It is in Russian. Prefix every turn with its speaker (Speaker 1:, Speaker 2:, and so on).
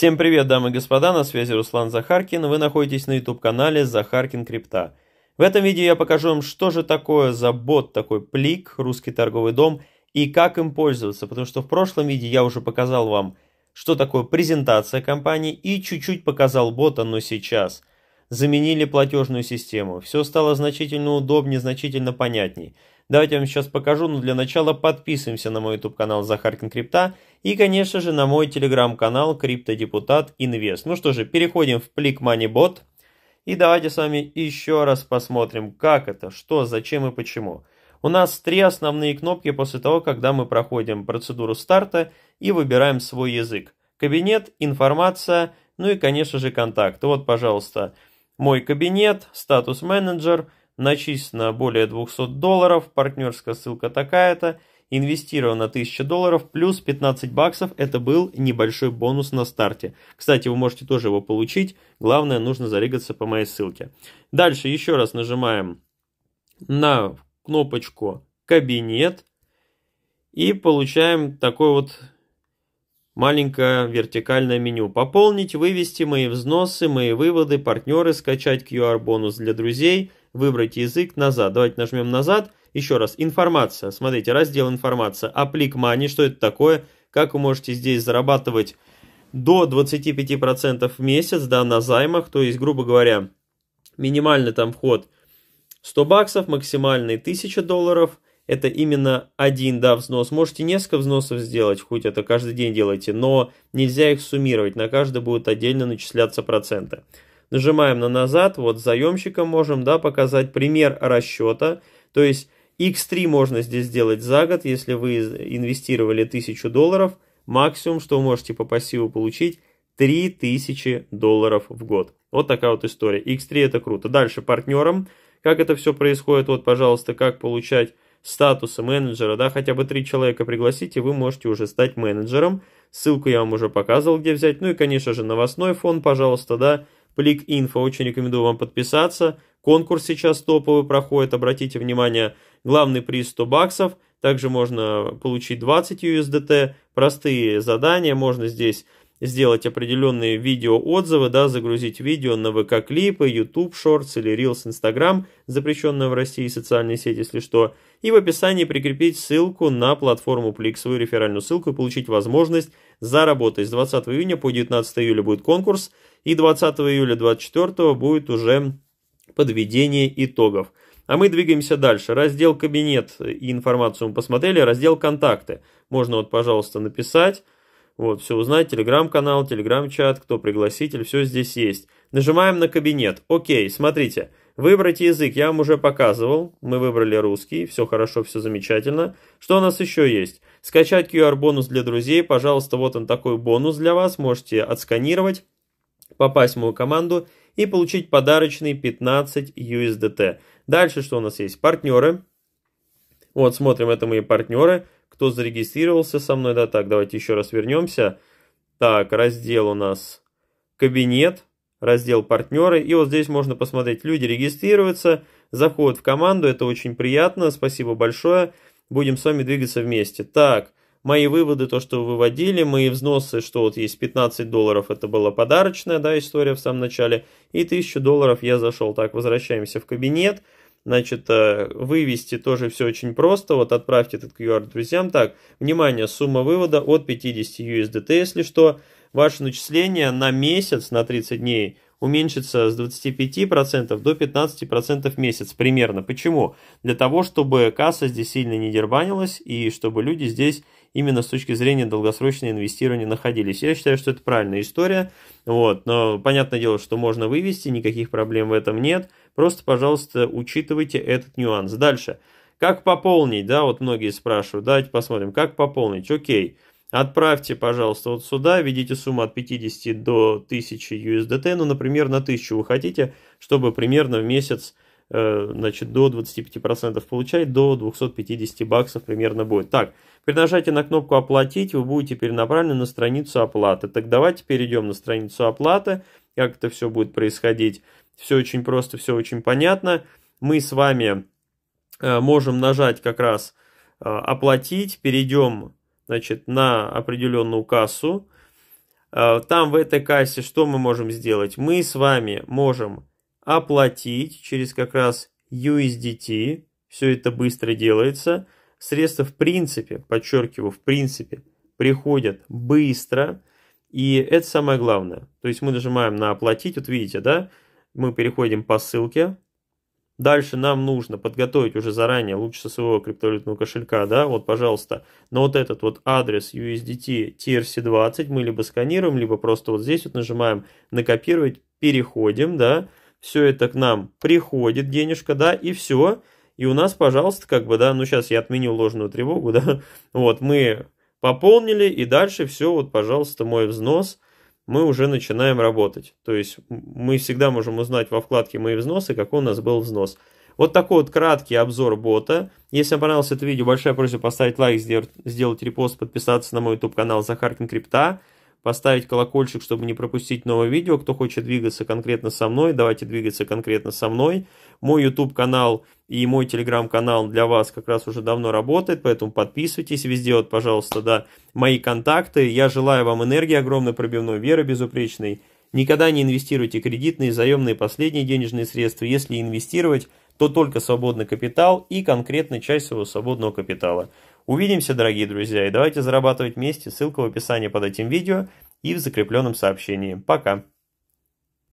Speaker 1: Всем привет, дамы и господа, на связи Руслан Захаркин, вы находитесь на YouTube-канале Захаркин Крипта. В этом видео я покажу вам, что же такое за бот, такой плик, русский торговый дом, и как им пользоваться, потому что в прошлом видео я уже показал вам, что такое презентация компании, и чуть-чуть показал бота, но сейчас. Заменили платежную систему, все стало значительно удобнее, значительно понятней. Давайте я вам сейчас покажу, но для начала подписываемся на мой YouTube-канал Захар Крипта и, конечно же, на мой телеграм-канал Криптодепутат Инвест. Ну что же, переходим в плик MoneyBot и давайте с вами еще раз посмотрим, как это, что, зачем и почему. У нас три основные кнопки после того, когда мы проходим процедуру старта и выбираем свой язык. Кабинет, информация, ну и, конечно же, контакт. Вот, пожалуйста, мой кабинет, статус менеджер – начислено более 200 долларов, партнерская ссылка такая-то, инвестировано 1000 долларов, плюс 15 баксов, это был небольшой бонус на старте. Кстати, вы можете тоже его получить, главное нужно зарегаться по моей ссылке. Дальше еще раз нажимаем на кнопочку «Кабинет» и получаем такой вот маленькое вертикальное меню. Пополнить, вывести мои взносы, мои выводы, партнеры, скачать QR-бонус для друзей – выбрать язык, назад. Давайте нажмем назад. Еще раз, информация. Смотрите, раздел информация. Аплик Money, что это такое? Как вы можете здесь зарабатывать до 25% в месяц, да, на займах. То есть, грубо говоря, минимальный там вход 100 баксов, максимальный 1000 долларов. Это именно один, да, взнос. Можете несколько взносов сделать, хоть это каждый день делайте, но нельзя их суммировать. На каждый будут отдельно начисляться проценты. Нажимаем на назад, вот заемщиком можем да, показать пример расчета, то есть X3 можно здесь сделать за год, если вы инвестировали 1000 долларов, максимум, что вы можете по пассиву получить, 3000 долларов в год. Вот такая вот история. X3 это круто. Дальше партнерам, как это все происходит, вот, пожалуйста, как получать статуса менеджера, да, хотя бы три человека пригласите, вы можете уже стать менеджером. Ссылку я вам уже показывал, где взять. Ну и, конечно же, новостной фон, пожалуйста, да, Плик инфо, очень рекомендую вам подписаться. Конкурс сейчас топовый проходит, обратите внимание, главный приз 100 баксов, также можно получить 20 USDT, простые задания, можно здесь сделать определенные видеоотзывы, да, загрузить видео на ВК-клипы, YouTube Shorts или Reels Instagram, запрещенные в России социальные сети, если что, и в описании прикрепить ссылку на платформу Plix, свою реферальную ссылку и получить возможность заработать. С 20 июня по 19 июля будет конкурс, и 20 июля 24 будет уже подведение итогов. А мы двигаемся дальше. Раздел «Кабинет» и информацию мы посмотрели, раздел «Контакты». Можно вот, пожалуйста, написать вот, все узнать, телеграм-канал, телеграм-чат, кто пригласитель, все здесь есть. Нажимаем на кабинет. Окей, смотрите. Выбрать язык я вам уже показывал. Мы выбрали русский, все хорошо, все замечательно. Что у нас еще есть? Скачать QR-бонус для друзей. Пожалуйста, вот он такой бонус для вас. Можете отсканировать, попасть в мою команду и получить подарочный 15 USDT. Дальше что у нас есть? Партнеры. Вот, смотрим, это мои партнеры кто зарегистрировался со мной, да, так, давайте еще раз вернемся. Так, раздел у нас кабинет, раздел партнеры, и вот здесь можно посмотреть, люди регистрируются, заходят в команду, это очень приятно, спасибо большое, будем с вами двигаться вместе. Так, мои выводы, то, что выводили, мои взносы, что вот есть 15 долларов, это была подарочная, да, история в самом начале, и 1000 долларов я зашел. Так, возвращаемся в кабинет. Значит, э, вывести тоже все очень просто. Вот отправьте этот QR друзьям. Так, внимание, сумма вывода от 50 USDT, если что. Ваше начисление на месяц, на 30 дней – уменьшится с 25% до 15% в месяц примерно. Почему? Для того, чтобы касса здесь сильно не дербанилась и чтобы люди здесь именно с точки зрения долгосрочного инвестирования находились. Я считаю, что это правильная история. Вот. Но понятное дело, что можно вывести, никаких проблем в этом нет. Просто, пожалуйста, учитывайте этот нюанс. Дальше. Как пополнить? Да, вот многие спрашивают. Давайте посмотрим, как пополнить. Окей. Okay Отправьте, пожалуйста, вот сюда, введите сумму от 50 до 1000 USDT, ну, например, на 1000 вы хотите, чтобы примерно в месяц э, значит, до 25% получать, до 250 баксов примерно будет. Так, при нажатии на кнопку «Оплатить» вы будете перенаправлены на страницу оплаты. Так, давайте перейдем на страницу оплаты, как это все будет происходить. Все очень просто, все очень понятно. Мы с вами э, можем нажать как раз э, «Оплатить», перейдем значит, на определенную кассу. Э, там в этой кассе что мы можем сделать? Мы с вами можем оплатить через как раз USDT, все это быстро делается. Средства в принципе, подчеркиваю, в принципе, приходят быстро. И это самое главное. То есть мы нажимаем на оплатить, вот видите, да, мы переходим по ссылке, Дальше нам нужно подготовить уже заранее, лучше со своего криптовалютного кошелька, да, вот, пожалуйста, но вот этот вот адрес USDT TRC20 мы либо сканируем, либо просто вот здесь вот нажимаем «Накопировать», переходим, да, все это к нам приходит, денежка, да, и все, и у нас, пожалуйста, как бы, да, ну сейчас я отменю ложную тревогу, да, вот, мы пополнили, и дальше все, вот, пожалуйста, мой взнос – мы уже начинаем работать. То есть мы всегда можем узнать во вкладке «Мои взносы», какой у нас был взнос. Вот такой вот краткий обзор бота. Если вам понравилось это видео, большая просьба поставить лайк, сделать, сделать репост, подписаться на мой YouTube-канал Захаркин Крипта поставить колокольчик, чтобы не пропустить новое видео. Кто хочет двигаться конкретно со мной, давайте двигаться конкретно со мной. Мой YouTube канал и мой Telegram канал для вас как раз уже давно работает, поэтому подписывайтесь везде, вот, пожалуйста, да, мои контакты. Я желаю вам энергии огромной, пробивной веры безупречной. Никогда не инвестируйте кредитные, заемные, последние денежные средства. Если инвестировать, то только свободный капитал и конкретная часть своего свободного капитала. Увидимся, дорогие друзья, и давайте зарабатывать вместе. Ссылка в описании под этим видео и в закрепленном сообщении. Пока!